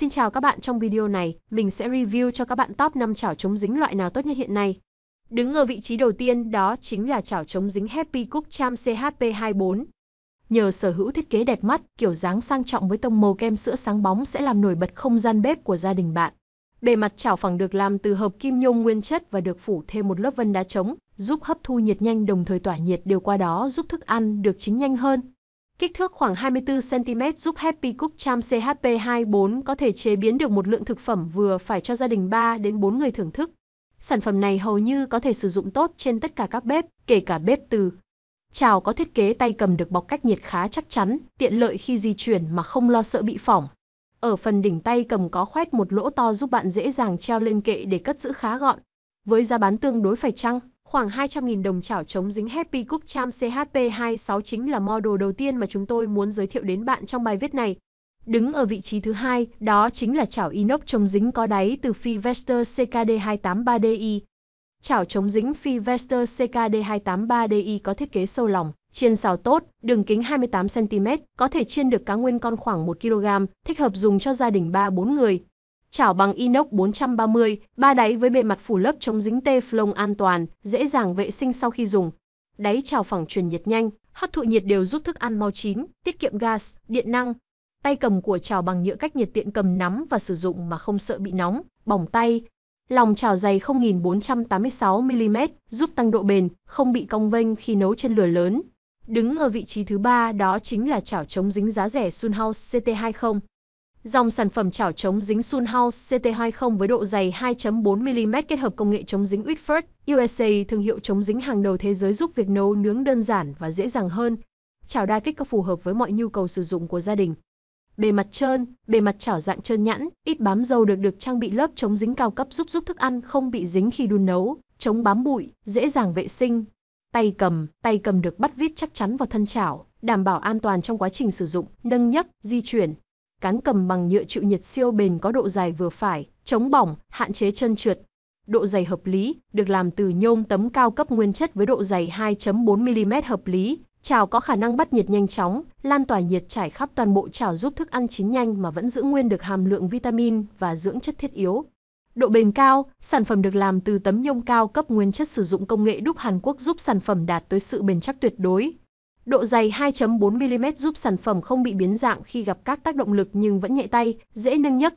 Xin chào các bạn trong video này, mình sẽ review cho các bạn top 5 chảo chống dính loại nào tốt nhất hiện nay. Đứng ở vị trí đầu tiên đó chính là chảo chống dính Happy Cook Cham CHP24. Nhờ sở hữu thiết kế đẹp mắt, kiểu dáng sang trọng với tông màu kem sữa sáng bóng sẽ làm nổi bật không gian bếp của gia đình bạn. Bề mặt chảo phẳng được làm từ hợp kim nhôm nguyên chất và được phủ thêm một lớp vân đá chống, giúp hấp thu nhiệt nhanh đồng thời tỏa nhiệt đều qua đó giúp thức ăn được chín nhanh hơn. Kích thước khoảng 24cm giúp Happy Cook Cham CHP24 có thể chế biến được một lượng thực phẩm vừa phải cho gia đình 3 đến 4 người thưởng thức. Sản phẩm này hầu như có thể sử dụng tốt trên tất cả các bếp, kể cả bếp từ. Chảo có thiết kế tay cầm được bọc cách nhiệt khá chắc chắn, tiện lợi khi di chuyển mà không lo sợ bị phỏng. Ở phần đỉnh tay cầm có khoét một lỗ to giúp bạn dễ dàng treo lên kệ để cất giữ khá gọn. Với giá bán tương đối phải chăng, Khoảng 200.000 đồng chảo chống dính Happy Cup Cham CHP26 chính là model đầu tiên mà chúng tôi muốn giới thiệu đến bạn trong bài viết này. Đứng ở vị trí thứ hai, đó chính là chảo inox chống dính có đáy từ Fivester CKD283DI. Chảo chống dính Fivester CKD283DI có thiết kế sâu lòng, chiên xào tốt, đường kính 28cm, có thể chiên được cá nguyên con khoảng 1kg, thích hợp dùng cho gia đình 3-4 người, Chảo bằng inox 430, ba đáy với bề mặt phủ lớp chống dính teflon an toàn, dễ dàng vệ sinh sau khi dùng. Đáy chảo phẳng truyền nhiệt nhanh, hấp thụ nhiệt đều giúp thức ăn mau chín, tiết kiệm gas, điện năng. Tay cầm của chảo bằng nhựa cách nhiệt tiện cầm nắm và sử dụng mà không sợ bị nóng, bỏng tay. Lòng chảo dày 0486 mm, giúp tăng độ bền, không bị cong vênh khi nấu trên lửa lớn. Đứng ở vị trí thứ ba đó chính là chảo chống dính giá rẻ Sunhouse CT20. Dòng sản phẩm chảo chống dính Sun House CT20 với độ dày 2.4mm kết hợp công nghệ chống dính Whitford, USA thương hiệu chống dính hàng đầu thế giới giúp việc nấu nướng đơn giản và dễ dàng hơn. Chảo đa kích cỡ phù hợp với mọi nhu cầu sử dụng của gia đình. Bề mặt trơn, bề mặt chảo dạng trơn nhẵn, ít bám dầu được được trang bị lớp chống dính cao cấp giúp giúp thức ăn không bị dính khi đun nấu, chống bám bụi, dễ dàng vệ sinh. Tay cầm, tay cầm được bắt vít chắc chắn vào thân chảo, đảm bảo an toàn trong quá trình sử dụng, nâng nhấc, di chuyển cán cầm bằng nhựa chịu nhiệt siêu bền có độ dài vừa phải, chống bỏng, hạn chế chân trượt. Độ dày hợp lý, được làm từ nhôm tấm cao cấp nguyên chất với độ dày 2.4mm hợp lý, chảo có khả năng bắt nhiệt nhanh chóng, lan tỏa nhiệt trải khắp toàn bộ chảo giúp thức ăn chín nhanh mà vẫn giữ nguyên được hàm lượng vitamin và dưỡng chất thiết yếu. Độ bền cao, sản phẩm được làm từ tấm nhôm cao cấp nguyên chất sử dụng công nghệ đúc Hàn Quốc giúp sản phẩm đạt tới sự bền chắc tuyệt đối, Độ dày 2.4mm giúp sản phẩm không bị biến dạng khi gặp các tác động lực nhưng vẫn nhẹ tay, dễ nâng nhấc.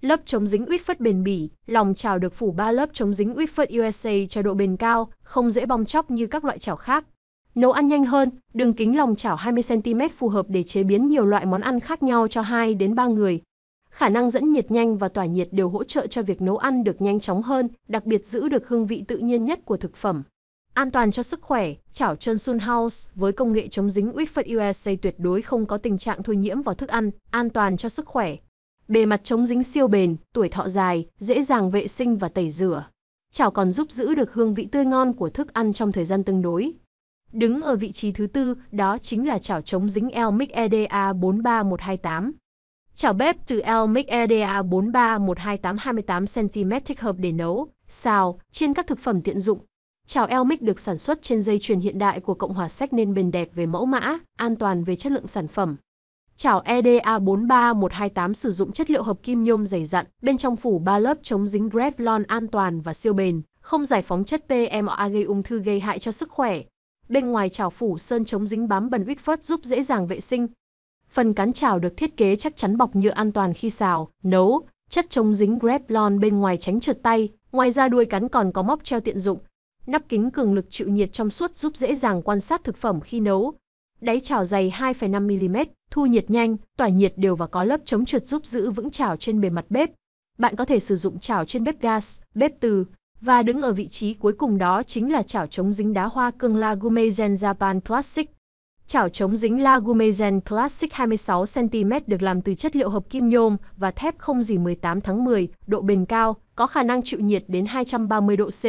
Lớp chống dính uýt phất bền bỉ, lòng chảo được phủ ba lớp chống dính uýt phất USA cho độ bền cao, không dễ bong chóc như các loại chảo khác. Nấu ăn nhanh hơn, đường kính lòng chảo 20cm phù hợp để chế biến nhiều loại món ăn khác nhau cho 2 đến 3 người. Khả năng dẫn nhiệt nhanh và tỏa nhiệt đều hỗ trợ cho việc nấu ăn được nhanh chóng hơn, đặc biệt giữ được hương vị tự nhiên nhất của thực phẩm an toàn cho sức khỏe, chảo chân Sun House với công nghệ chống dính Whitford USA tuyệt đối không có tình trạng thôi nhiễm vào thức ăn, an toàn cho sức khỏe. Bề mặt chống dính siêu bền, tuổi thọ dài, dễ dàng vệ sinh và tẩy rửa. Chảo còn giúp giữ được hương vị tươi ngon của thức ăn trong thời gian tương đối. Đứng ở vị trí thứ tư, đó chính là chảo chống dính Elmic EDA 43128. Chảo bếp từ Elmic EDA 43128 28cm thích hợp để nấu, xào, trên các thực phẩm tiện dụng, Chào Elmic được sản xuất trên dây chuyền hiện đại của Cộng hòa Séc nên bền đẹp về mẫu mã, an toàn về chất lượng sản phẩm. Chảo EDA 43128 sử dụng chất liệu hợp kim nhôm dày dặn, bên trong phủ 3 lớp chống dính Revlon an toàn và siêu bền, không giải phóng chất PMA gây ung thư gây hại cho sức khỏe. Bên ngoài chảo phủ sơn chống dính bám bẩn uýt phớt giúp dễ dàng vệ sinh. Phần cán chảo được thiết kế chắc chắn bọc nhựa an toàn khi xào, nấu, chất chống dính Revlon bên ngoài tránh trượt tay, ngoài ra đuôi cắn còn có móc treo tiện dụng, Nắp kính cường lực chịu nhiệt trong suốt giúp dễ dàng quan sát thực phẩm khi nấu. Đáy chảo dày 2,5mm, thu nhiệt nhanh, tỏa nhiệt đều và có lớp chống trượt giúp giữ vững chảo trên bề mặt bếp. Bạn có thể sử dụng chảo trên bếp gas, bếp từ, và đứng ở vị trí cuối cùng đó chính là chảo chống dính đá hoa cương La Gumezen Japan Classic. Chảo chống dính La Gumezen Classic 26cm được làm từ chất liệu hợp kim nhôm và thép không dỉ 18 tháng 10, độ bền cao, có khả năng chịu nhiệt đến 230 độ C.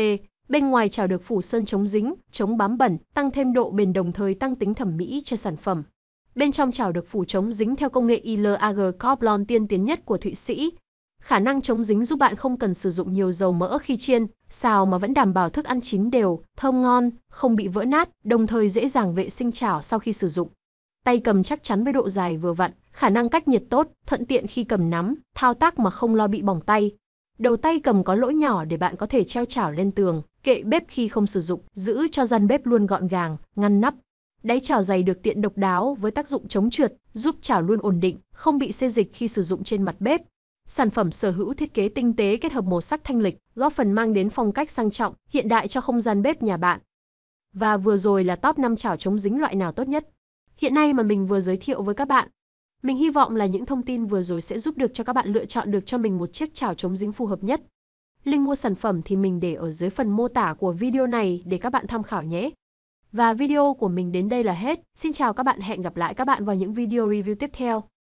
Bên ngoài chảo được phủ sơn chống dính, chống bám bẩn, tăng thêm độ bền đồng thời tăng tính thẩm mỹ cho sản phẩm. Bên trong chảo được phủ chống dính theo công nghệ ILAG Corblon tiên tiến nhất của Thụy Sĩ. Khả năng chống dính giúp bạn không cần sử dụng nhiều dầu mỡ khi chiên, xào mà vẫn đảm bảo thức ăn chín đều, thơm ngon, không bị vỡ nát, đồng thời dễ dàng vệ sinh chảo sau khi sử dụng. Tay cầm chắc chắn với độ dài vừa vặn, khả năng cách nhiệt tốt, thuận tiện khi cầm nắm, thao tác mà không lo bị bỏng tay. Đầu tay cầm có lỗ nhỏ để bạn có thể treo chảo lên tường, kệ bếp khi không sử dụng, giữ cho gian bếp luôn gọn gàng, ngăn nắp. Đáy chảo dày được tiện độc đáo với tác dụng chống trượt, giúp chảo luôn ổn định, không bị xê dịch khi sử dụng trên mặt bếp. Sản phẩm sở hữu thiết kế tinh tế kết hợp màu sắc thanh lịch, góp phần mang đến phong cách sang trọng, hiện đại cho không gian bếp nhà bạn. Và vừa rồi là top 5 chảo chống dính loại nào tốt nhất. Hiện nay mà mình vừa giới thiệu với các bạn. Mình hy vọng là những thông tin vừa rồi sẽ giúp được cho các bạn lựa chọn được cho mình một chiếc chảo chống dính phù hợp nhất. Link mua sản phẩm thì mình để ở dưới phần mô tả của video này để các bạn tham khảo nhé. Và video của mình đến đây là hết. Xin chào các bạn, hẹn gặp lại các bạn vào những video review tiếp theo.